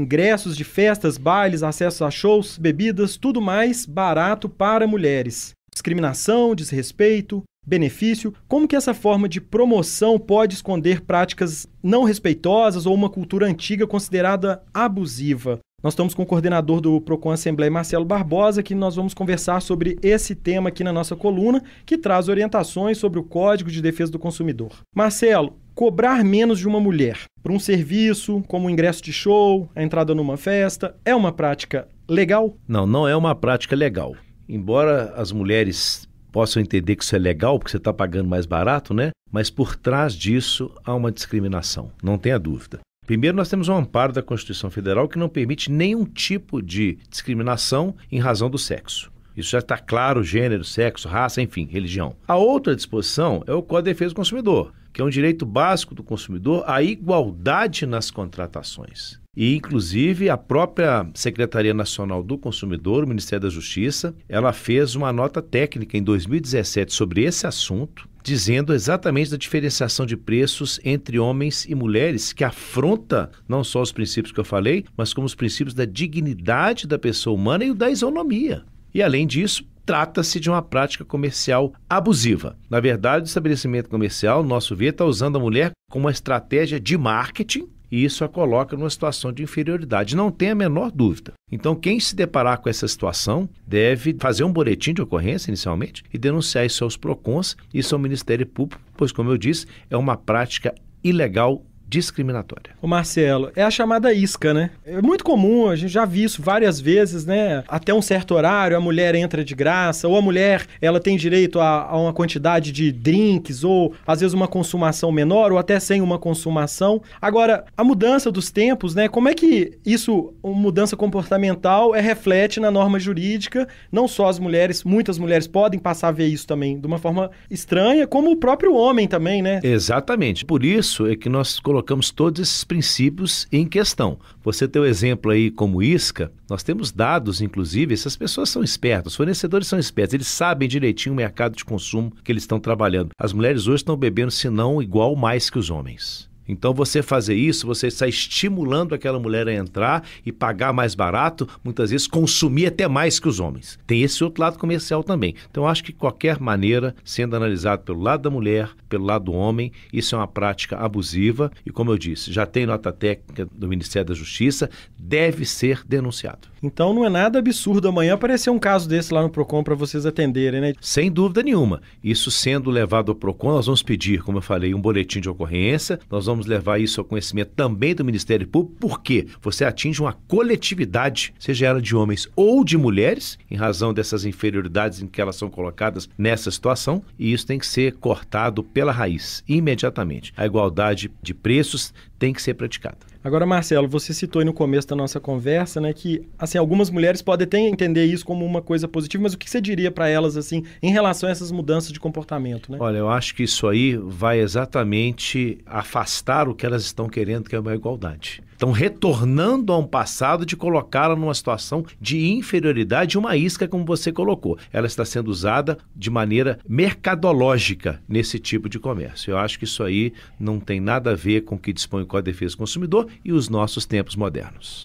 ingressos de festas, bailes, acesso a shows, bebidas, tudo mais barato para mulheres. Discriminação, desrespeito, benefício, como que essa forma de promoção pode esconder práticas não respeitosas ou uma cultura antiga considerada abusiva? Nós estamos com o coordenador do Procon Assembleia, Marcelo Barbosa, que nós vamos conversar sobre esse tema aqui na nossa coluna, que traz orientações sobre o Código de Defesa do Consumidor. Marcelo, cobrar menos de uma mulher para um serviço, como o ingresso de show, a entrada numa festa, é uma prática legal? Não, não é uma prática legal. Embora as mulheres possam entender que isso é legal porque você está pagando mais barato, né? Mas por trás disso há uma discriminação, não tenha dúvida. Primeiro, nós temos um amparo da Constituição Federal que não permite nenhum tipo de discriminação em razão do sexo. Isso já está claro: gênero, sexo, raça, enfim, religião. A outra disposição é o Código de Defesa do Consumidor, que é um direito básico do consumidor à igualdade nas contratações. E, inclusive, a própria Secretaria Nacional do Consumidor, o Ministério da Justiça, ela fez uma nota técnica em 2017 sobre esse assunto, dizendo exatamente da diferenciação de preços entre homens e mulheres, que afronta não só os princípios que eu falei, mas como os princípios da dignidade da pessoa humana e o da isonomia. E além disso, trata-se de uma prática comercial abusiva. Na verdade, o estabelecimento comercial, nosso ver, está usando a mulher como uma estratégia de marketing e isso a coloca numa situação de inferioridade, não tem a menor dúvida. Então, quem se deparar com essa situação deve fazer um boletim de ocorrência inicialmente e denunciar isso aos PROCONs e ao Ministério Público, pois, como eu disse, é uma prática ilegal discriminatória. O Marcelo, é a chamada isca, né? É muito comum, a gente já viu isso várias vezes, né? Até um certo horário a mulher entra de graça, ou a mulher ela tem direito a, a uma quantidade de drinks, ou às vezes uma consumação menor, ou até sem uma consumação. Agora, a mudança dos tempos, né? Como é que isso, mudança comportamental, é reflete na norma jurídica? Não só as mulheres, muitas mulheres podem passar a ver isso também de uma forma estranha, como o próprio homem também, né? Exatamente. Por isso é que nós colocamos colocamos todos esses princípios em questão. Você tem o exemplo aí como isca, nós temos dados, inclusive, essas pessoas são espertas, os fornecedores são espertos, eles sabem direitinho o mercado de consumo que eles estão trabalhando. As mulheres hoje estão bebendo, se não igual mais que os homens. Então, você fazer isso, você está estimulando aquela mulher a entrar e pagar mais barato, muitas vezes consumir até mais que os homens. Tem esse outro lado comercial também. Então, acho que qualquer maneira, sendo analisado pelo lado da mulher, pelo lado do homem, isso é uma prática abusiva e, como eu disse, já tem nota técnica do Ministério da Justiça, deve ser denunciado. Então, não é nada absurdo amanhã aparecer um caso desse lá no Procon para vocês atenderem, né? Sem dúvida nenhuma. Isso sendo levado ao Procon, nós vamos pedir, como eu falei, um boletim de ocorrência, nós vamos precisamos levar isso ao conhecimento também do Ministério Público, porque você atinge uma coletividade, seja ela de homens ou de mulheres, em razão dessas inferioridades em que elas são colocadas nessa situação, e isso tem que ser cortado pela raiz, imediatamente. A igualdade de preços tem que ser praticada. Agora, Marcelo, você citou aí no começo da nossa conversa, né, que assim algumas mulheres podem até entender isso como uma coisa positiva, mas o que você diria para elas assim em relação a essas mudanças de comportamento, né? Olha, eu acho que isso aí vai exatamente afastar o que elas estão querendo, que é uma igualdade. Estão retornando a um passado de colocá-la numa situação de inferioridade, uma isca, como você colocou. Ela está sendo usada de maneira mercadológica nesse tipo de comércio. Eu acho que isso aí não tem nada a ver com o que dispõe o Código de Defesa do Consumidor e os nossos tempos modernos.